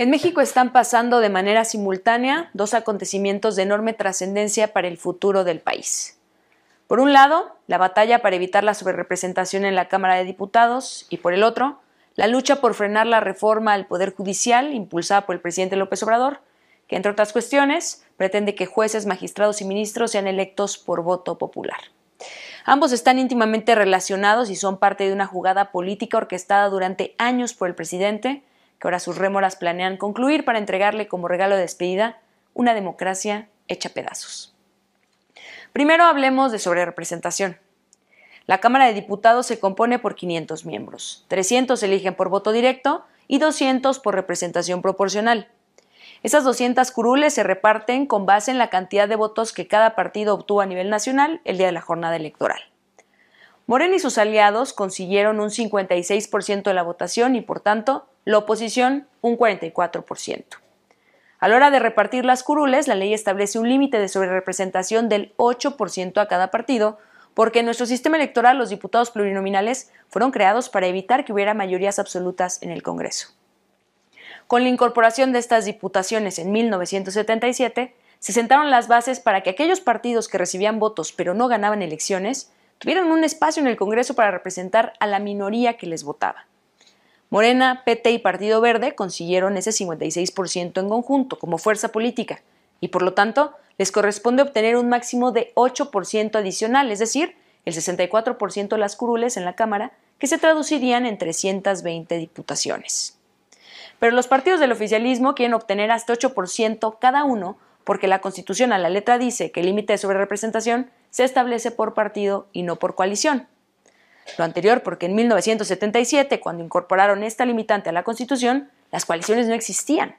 En México están pasando de manera simultánea dos acontecimientos de enorme trascendencia para el futuro del país. Por un lado, la batalla para evitar la sobrerepresentación en la Cámara de Diputados y por el otro, la lucha por frenar la reforma al Poder Judicial impulsada por el presidente López Obrador, que entre otras cuestiones pretende que jueces, magistrados y ministros sean electos por voto popular. Ambos están íntimamente relacionados y son parte de una jugada política orquestada durante años por el presidente que ahora sus rémoras planean concluir para entregarle como regalo de despedida una democracia hecha pedazos. Primero hablemos de representación. La Cámara de Diputados se compone por 500 miembros, 300 se eligen por voto directo y 200 por representación proporcional. Esas 200 curules se reparten con base en la cantidad de votos que cada partido obtuvo a nivel nacional el día de la jornada electoral. Morena y sus aliados consiguieron un 56% de la votación y, por tanto, la oposición un 44%. A la hora de repartir las curules, la ley establece un límite de sobrerepresentación del 8% a cada partido, porque en nuestro sistema electoral los diputados plurinominales fueron creados para evitar que hubiera mayorías absolutas en el Congreso. Con la incorporación de estas diputaciones en 1977, se sentaron las bases para que aquellos partidos que recibían votos pero no ganaban elecciones tuvieron un espacio en el Congreso para representar a la minoría que les votaba. Morena, PT y Partido Verde consiguieron ese 56% en conjunto como fuerza política y por lo tanto les corresponde obtener un máximo de 8% adicional, es decir, el 64% de las curules en la Cámara, que se traducirían en 320 diputaciones. Pero los partidos del oficialismo quieren obtener hasta 8% cada uno porque la Constitución a la letra dice que el límite de sobrerepresentación se establece por partido y no por coalición. Lo anterior porque en 1977, cuando incorporaron esta limitante a la Constitución, las coaliciones no existían.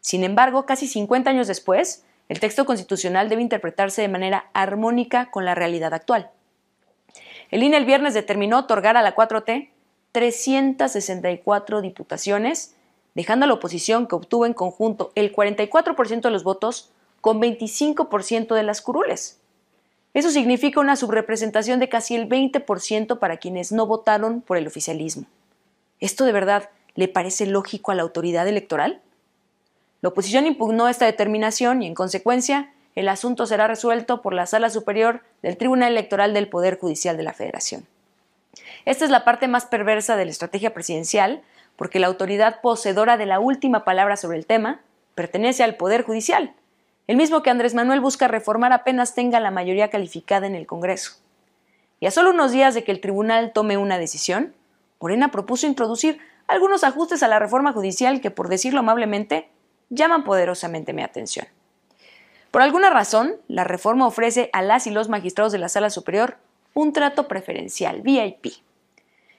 Sin embargo, casi 50 años después, el texto constitucional debe interpretarse de manera armónica con la realidad actual. El INE el viernes determinó otorgar a la 4T 364 diputaciones, dejando a la oposición que obtuvo en conjunto el 44% de los votos con 25% de las curules. Eso significa una subrepresentación de casi el 20% para quienes no votaron por el oficialismo. ¿Esto de verdad le parece lógico a la autoridad electoral? La oposición impugnó esta determinación y, en consecuencia, el asunto será resuelto por la Sala Superior del Tribunal Electoral del Poder Judicial de la Federación. Esta es la parte más perversa de la estrategia presidencial, porque la autoridad poseedora de la última palabra sobre el tema pertenece al Poder Judicial, el mismo que Andrés Manuel busca reformar apenas tenga la mayoría calificada en el Congreso. Y a solo unos días de que el tribunal tome una decisión, Morena propuso introducir algunos ajustes a la reforma judicial que, por decirlo amablemente, llaman poderosamente mi atención. Por alguna razón, la reforma ofrece a las y los magistrados de la Sala Superior un trato preferencial, VIP.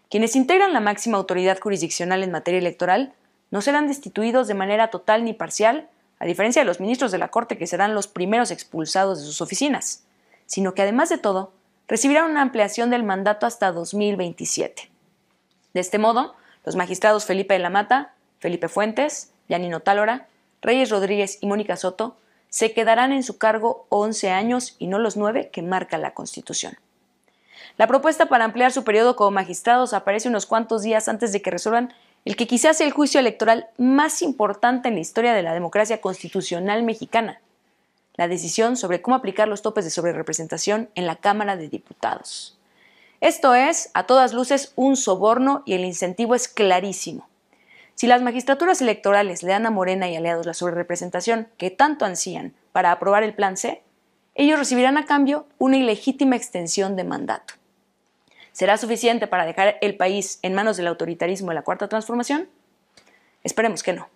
Quienes integran la máxima autoridad jurisdiccional en materia electoral no serán destituidos de manera total ni parcial a diferencia de los ministros de la Corte que serán los primeros expulsados de sus oficinas, sino que además de todo, recibirán una ampliación del mandato hasta 2027. De este modo, los magistrados Felipe de la Mata, Felipe Fuentes, Yanino Tálora, Reyes Rodríguez y Mónica Soto se quedarán en su cargo 11 años y no los 9 que marca la Constitución. La propuesta para ampliar su periodo como magistrados aparece unos cuantos días antes de que resuelvan el que quizás sea el juicio electoral más importante en la historia de la democracia constitucional mexicana, la decisión sobre cómo aplicar los topes de sobrerepresentación en la Cámara de Diputados. Esto es, a todas luces, un soborno y el incentivo es clarísimo. Si las magistraturas electorales le dan a Morena y aliados la sobrerepresentación que tanto ansían para aprobar el Plan C, ellos recibirán a cambio una ilegítima extensión de mandato. ¿Será suficiente para dejar el país en manos del autoritarismo de la cuarta transformación? Esperemos que no.